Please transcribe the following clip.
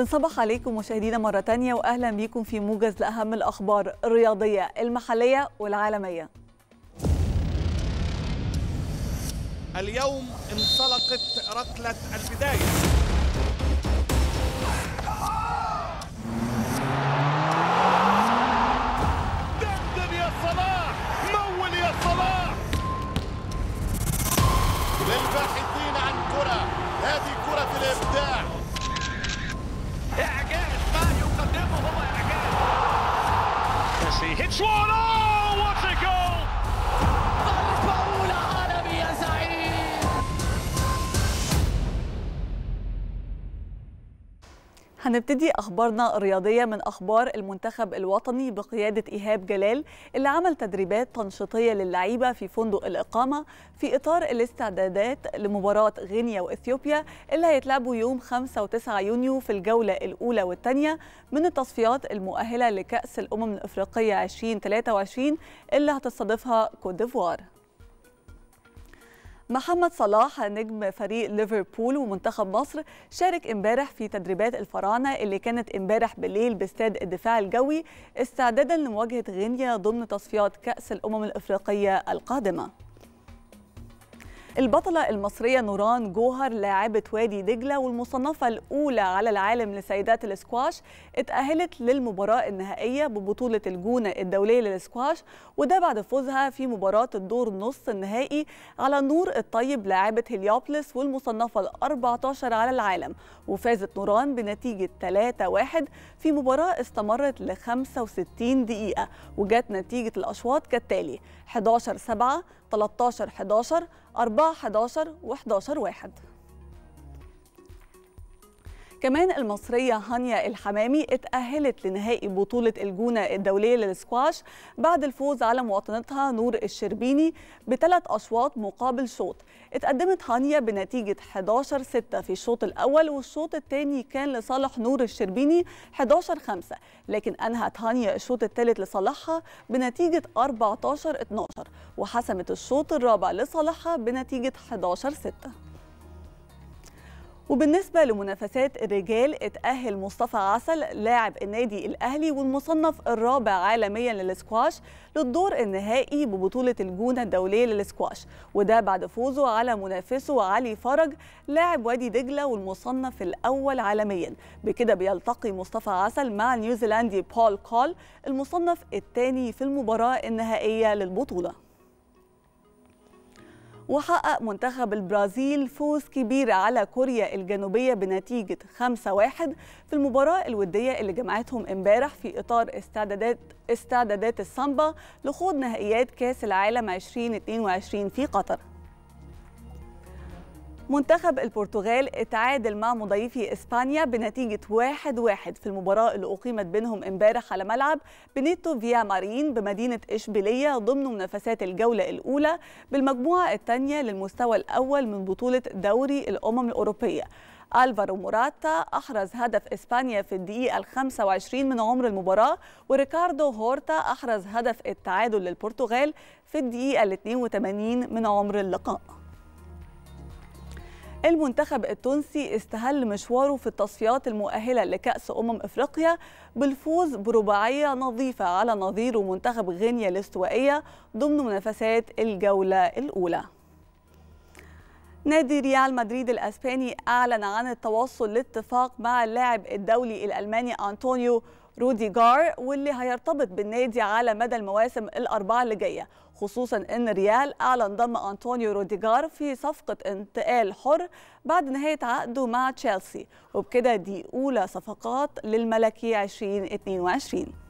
من صباح عليكم مشاهدينا مرة تانية وأهلا بيكم في موجز لأهم الأخبار الرياضية المحلية والعالمية اليوم انطلقت ركلة البداية دندن يا صلاح مول يا صلاح للباحثين عن كرة هذه كرة الإبداع Messi hits one! Oh, what a goal! هنبتدي اخبارنا الرياضيه من اخبار المنتخب الوطني بقياده ايهاب جلال اللي عمل تدريبات تنشيطيه للعيبه في فندق الاقامه في اطار الاستعدادات لمباراه غينيا واثيوبيا اللي هيتلعبوا يوم 5 و9 يونيو في الجوله الاولى والثانيه من التصفيات المؤهله لكاس الامم الافريقيه 2023 اللي هتستضيفها كوت ديفوار محمد صلاح نجم فريق ليفربول ومنتخب مصر شارك امبارح في تدريبات الفراعنه اللي كانت امبارح بالليل باستاد الدفاع الجوي استعدادا لمواجهه غينيا ضمن تصفيات كاس الامم الافريقيه القادمه البطلة المصرية نوران جوهر لاعبة وادي دجلة والمصنفة الأولى على العالم لسيدات الاسكواش اتأهلت للمباراة النهائية ببطولة الجونة الدولية للاسكواش وده بعد فوزها في مباراة الدور نص النهائي على نور الطيب لاعبة هليوبلس والمصنفة ال 14 على العالم وفازت نوران بنتيجة 3-1 في مباراة استمرت ل 65 دقيقة وجت نتيجة الأشواط كالتالي 11 7 13 11 4 11 و11 1 كمان المصرية هانيا الحمامي اتأهلت لنهائي بطولة الجونة الدولية للسكواش بعد الفوز على مواطنتها نور الشربيني بثلاث أشواط مقابل شوط اتقدمت هانيا بنتيجة 11 6 في الشوط الأول والشوط الثاني كان لصالح نور الشربيني 11 5 لكن أنهت هانيا الشوط الثالث لصالحها بنتيجة 14 12 وحسمت الشوط الرابع لصالحها بنتيجة 11 6 وبالنسبة لمنافسات الرجال اتأهل مصطفى عسل لاعب النادي الأهلي والمصنف الرابع عالميا للسكواش للدور النهائي ببطولة الجونة الدولية للسكواش وده بعد فوزه على منافسه علي فرج لاعب وادي دجلة والمصنف الأول عالميا بكده بيلتقي مصطفى عسل مع نيوزيلندي بول كول المصنف الثاني في المباراة النهائية للبطولة وحقق منتخب البرازيل فوز كبير على كوريا الجنوبية بنتيجة 5-1 في المباراة الودية اللي جمعتهم امبارح في إطار استعدادات استعدادات السامبا لخوض نهائيات كأس العالم 2022 في قطر منتخب البرتغال اتعادل مع مضيفي اسبانيا بنتيجه 1-1 في المباراه اللي اقيمت بينهم امبارح على ملعب بنيتو فيا مارين بمدينه اشبيليه ضمن منافسات الجوله الاولى بالمجموعه الثانيه للمستوى الاول من بطوله دوري الامم الاوروبيه ألفارو موراتا أحرز هدف إسبانيا في الدقيقة الخمسة وعشرين من عمر المباراة وريكاردو هورتا أحرز هدف التعادل للبرتغال في الدقيقة الاثنين وثمانين من عمر اللقاء المنتخب التونسي استهل مشواره في التصفيات المؤهلة لكأس أمم إفريقيا بالفوز برباعية نظيفة على نظيره منتخب غينيا الاستوائية ضمن منافسات الجولة الأولى نادي ريال مدريد الأسباني أعلن عن التوصل لاتفاق مع اللاعب الدولي الألماني أنطونيو رودي جار واللي هيرتبط بالنادي على مدى المواسم الأربعة اللي جاية خصوصا أن ريال أعلن ضم أنطونيو روديجار في صفقة انتقال حر بعد نهاية عقده مع تشيلسي وبكده دي أولى صفقات للملكي 2022